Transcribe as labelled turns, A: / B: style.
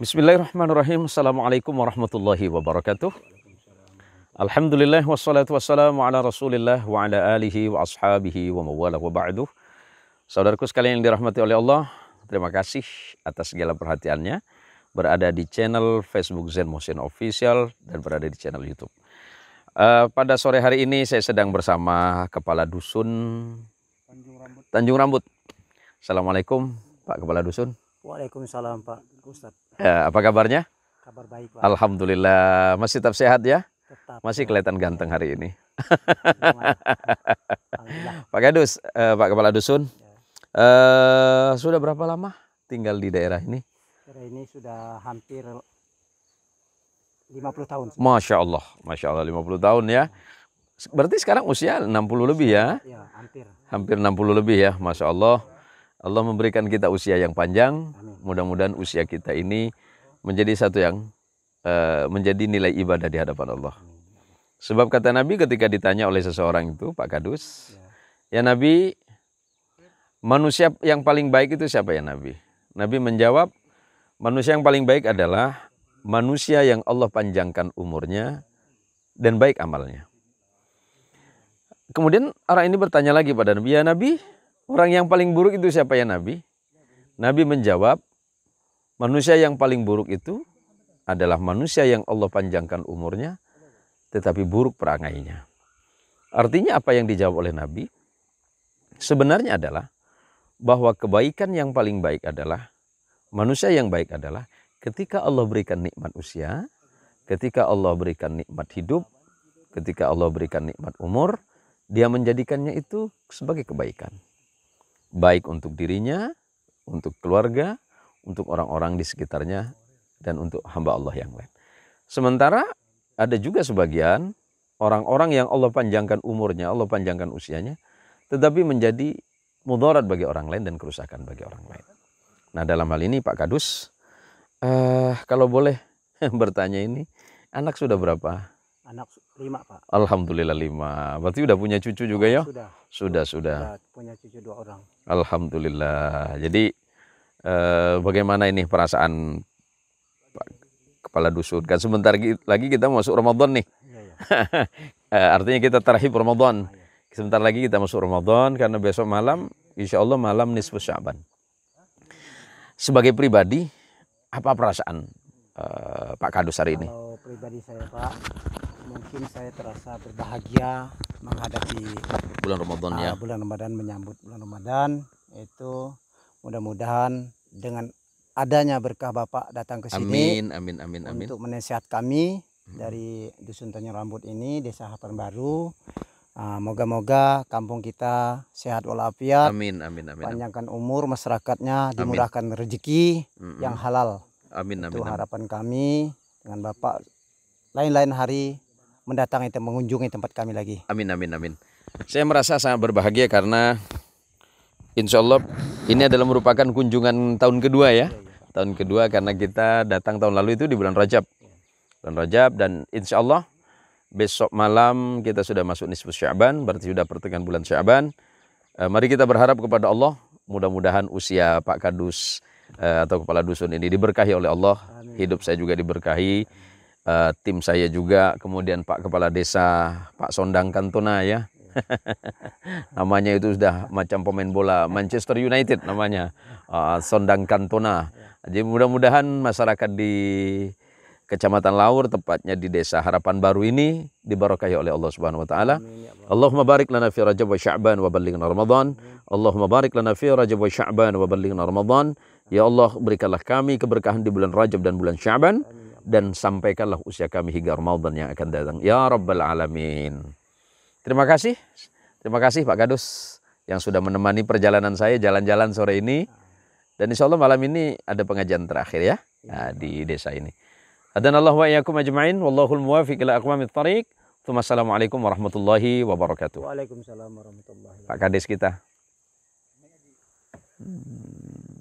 A: Bismillahirrahmanirrahim. Assalamualaikum warahmatullahi wabarakatuh. Alhamdulillah wassalatu wassalamu ala rasulillah wa ala alihi wa ashabihi wa mawala wa ba'du. Saudaraku sekalian yang dirahmati oleh Allah, terima kasih atas segala perhatiannya. Berada di channel Facebook Zen Motion Official dan berada di channel Youtube. Uh, pada sore hari ini saya sedang bersama Kepala Dusun Tanjung Rambut. Tanjung Rambut. Assalamualaikum Pak Kepala Dusun. Waalaikumsalam Pak Ustaz. Ya, apa kabarnya? Kabar baik Pak. Alhamdulillah. Masih tetap sehat ya? Tetap. Masih kelihatan ganteng hari ini. Pak Kadus, eh, Pak Kepala Dusun. Ya. Eh, sudah berapa lama tinggal di daerah ini? Daerah ini sudah hampir 50 tahun. Masya Allah, Masya Allah 50 tahun ya. Berarti sekarang usia 60 lebih ya? Ya, hampir. Hampir 60 lebih ya, Masya Allah. Allah memberikan kita usia yang panjang. Mudah-mudahan usia kita ini menjadi satu yang uh, menjadi nilai ibadah di hadapan Allah. Sebab kata Nabi ketika ditanya oleh seseorang itu, Pak Kadus, ya. ya Nabi, manusia yang paling baik itu siapa ya Nabi? Nabi menjawab, manusia yang paling baik adalah manusia yang Allah panjangkan umurnya dan baik amalnya. Kemudian orang ini bertanya lagi pada Nabi, ya Nabi, Orang yang paling buruk itu siapa ya Nabi? Nabi menjawab, manusia yang paling buruk itu adalah manusia yang Allah panjangkan umurnya, tetapi buruk perangainya. Artinya apa yang dijawab oleh Nabi? Sebenarnya adalah bahwa kebaikan yang paling baik adalah, manusia yang baik adalah ketika Allah berikan nikmat usia, ketika Allah berikan nikmat hidup, ketika Allah berikan nikmat umur, dia menjadikannya itu sebagai kebaikan baik untuk dirinya, untuk keluarga, untuk orang-orang di sekitarnya, dan untuk hamba Allah yang lain. Sementara ada juga sebagian orang-orang yang Allah panjangkan umurnya, Allah panjangkan usianya, tetapi menjadi mudarat bagi orang lain dan kerusakan bagi orang lain. Nah dalam hal ini Pak Kadus, eh, kalau boleh bertanya ini, anak sudah berapa anak lima pak alhamdulillah lima berarti udah punya cucu juga ya sudah sudah sudah, punya cucu dua orang alhamdulillah jadi eh, bagaimana ini perasaan Pak kepala dusun kan sebentar lagi kita masuk Ramadan nih ya, ya. artinya kita terakhir Ramadan ah, iya. sebentar lagi kita masuk Ramadan karena besok malam insya Allah malam nisfu Syaban sebagai pribadi apa perasaan eh, Pak Kadus hari ini? Kalau pribadi saya Pak, mungkin saya terasa berbahagia menghadapi bulan Ramadan uh, ya. Bulan Ramadan menyambut bulan Ramadan itu mudah-mudahan dengan adanya berkah Bapak datang ke sini. Amin amin amin amin. Untuk menasihat kami hmm. dari Dusun Tanjung Rambut ini Desa Harapan Baru. Ah, moga moga uh, kampung kita sehat walafiat. Amin amin amin. Panjangkan umur masyarakatnya, dimurahkan amin. rezeki hmm, hmm, yang halal. Amin amin. Itu amin. harapan kami dengan Bapak lain-lain hari mendatangi mengunjungi tempat kami lagi. Amin amin amin. Saya merasa sangat berbahagia karena insya Allah ini adalah merupakan kunjungan tahun kedua ya. Tahun kedua karena kita datang tahun lalu itu di bulan Rajab. Bulan Rajab dan insya Allah besok malam kita sudah masuk nisfu Syaban, berarti sudah pertengahan bulan Syaban. Eh, mari kita berharap kepada Allah, mudah-mudahan usia Pak Kadus eh, atau kepala dusun ini diberkahi oleh Allah, hidup saya juga diberkahi uh, tim saya juga, kemudian Pak Kepala Desa, Pak Sondang Kantona ya. namanya itu sudah macam pemain bola Manchester United namanya, uh, Sondang Kantona. Jadi mudah-mudahan masyarakat di Kecamatan Laur tepatnya di Desa Harapan Baru ini diberkahi oleh Allah Subhanahu wa taala. Ya Allahumma barik lana fi Rajab wa Sya'ban wa ballighna Ramadan. Allahumma barik lana fi Rajab wa Sya'ban wa ballighna Ramadan. Ya Allah, berikanlah kami keberkahan di bulan Rajab dan bulan Sya'ban dan sampaikanlah usia kami hingga Ramadan yang akan datang. Ya Rabbal Alamin. Terima kasih. Terima kasih Pak Gadus yang sudah menemani perjalanan saya jalan-jalan sore ini. Dan insya Allah malam ini ada pengajian terakhir ya, ya. Nah, di desa ini. Adan Allah wa iyakum ajma'in. Wallahul muwafiq ila aqwamit tariq. Assalamualaikum warahmatullahi wabarakatuh. Waalaikumsalam warahmatullahi wabarakatuh. Pak Kades kita. Hmm.